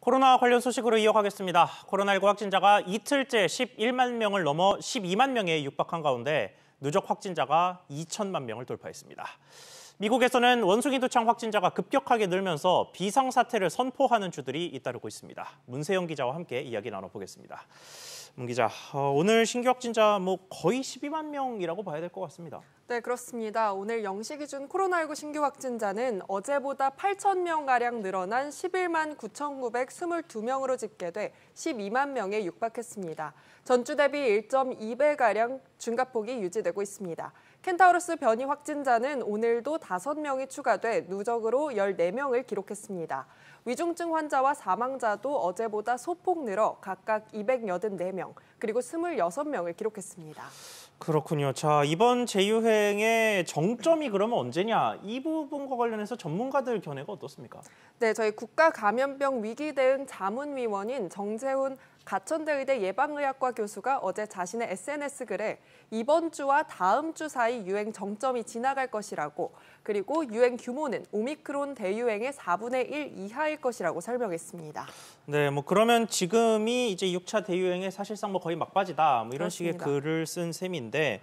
코로나 관련 소식으로 이어가겠습니다. 코로나19 확진자가 이틀째 11만 명을 넘어 12만 명에 육박한 가운데 누적 확진자가 2천만 명을 돌파했습니다. 미국에서는 원숭이 도창 확진자가 급격하게 늘면서 비상 사태를 선포하는 주들이 잇따르고 있습니다. 문세영 기자와 함께 이야기 나눠보겠습니다. 문 기자, 어, 오늘 신규 확진자 뭐 거의 12만 명이라고 봐야 될 것 같습니다. 네, 그렇습니다. 오늘 0시 기준 코로나19 신규 확진자는 어제보다 8천명가량 늘어난 11만 9,922명으로 집계돼 12만 명에 육박했습니다. 전주 대비 1.2배가량 증가폭이 유지되고 있습니다. 켄타우로스 변이 확진자는 오늘도 5명이 추가돼 누적으로 14명을 기록했습니다. 위중증 환자와 사망자도 어제보다 소폭 늘어 각각 284명, 그리고 26명을 기록했습니다. 그렇군요. 자, 이번 제휴회 전쟁의 정점이 그러면 언제냐 이 부분과 관련해서 전문가들 견해가 어떻습니까? 네, 저희 국가감염병 위기 대응 자문위원인 정재훈 가천대 의대 예방의학과 교수가 어제 자신의 SNS 글에 이번 주와 다음 주 사이 유행 정점이 지나갈 것이라고 그리고 유행 규모는 오미크론 대유행의 4분의 1 이하일 것이라고 설명했습니다. 네, 뭐 그러면 지금이 이제 6차 대유행의 사실상 뭐 거의 막바지다 뭐 이런 그렇습니다. 식의 글을 쓴 셈인데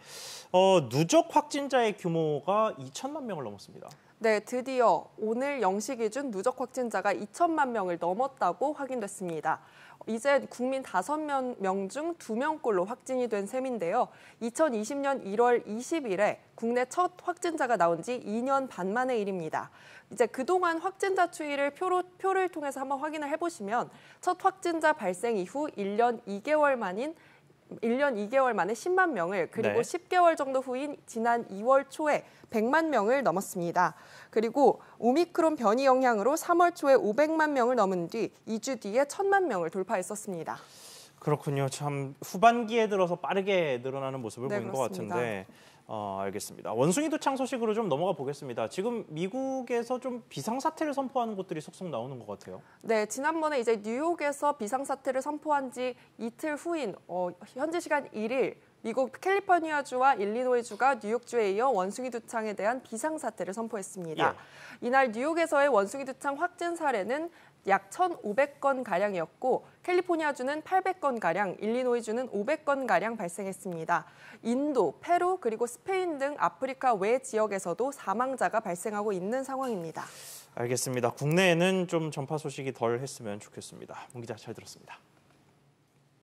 어, 누적 확진자의 규모가 2천만 명을 넘었습니다. 네, 드디어 오늘 0시 기준 누적 확진자가 2천만 명을 넘었다고 확인됐습니다. 이제 국민 5명 중 2명꼴로 확진이 된 셈인데요. 2020년 1월 20일에 국내 첫 확진자가 나온 지 2년 반 만의 일입니다. 이제 그동안 확진자 추이를 표로, 표를 통해서 한번 확인을 해보시면 첫 확진자 발생 이후 1년 2개월 만인 1년 2개월 만에 10만 명을 그리고 네. 10개월 정도 후인 지난 2월 초에 100만 명을 넘었습니다. 그리고 오미크론 변이 영향으로 3월 초에 500만 명을 넘은 뒤 2주 뒤에 1000만 명을 돌파했었습니다. 그렇군요. 참 후반기에 들어서 빠르게 늘어나는 모습을 네, 보인 그렇습니다. 것 같은데 어, 알겠습니다. 원숭이 도창 소식으로 좀 넘어가 보겠습니다. 지금 미국에서 좀 비상사태를 선포하는 곳들이 속속 나오는 것 같아요. 네, 지난번에 이제 뉴욕에서 비상사태를 선포한 지 이틀 후인 어, 현지 시간 1일 미국 캘리포니아주와 일리노이주가 뉴욕주에 이어 원숭이 두창에 대한 비상사태를 선포했습니다. 예. 이날 뉴욕에서의 원숭이 두창 확진 사례는 약 1,500건가량이었고 캘리포니아주는 800건가량, 일리노이주는 500건가량 발생했습니다. 인도, 페루, 그리고 스페인 등 아프리카 외 지역에서도 사망자가 발생하고 있는 상황입니다. 알겠습니다. 국내에는 좀 전파 소식이 덜 했으면 좋겠습니다. 문기자 잘 들었습니다.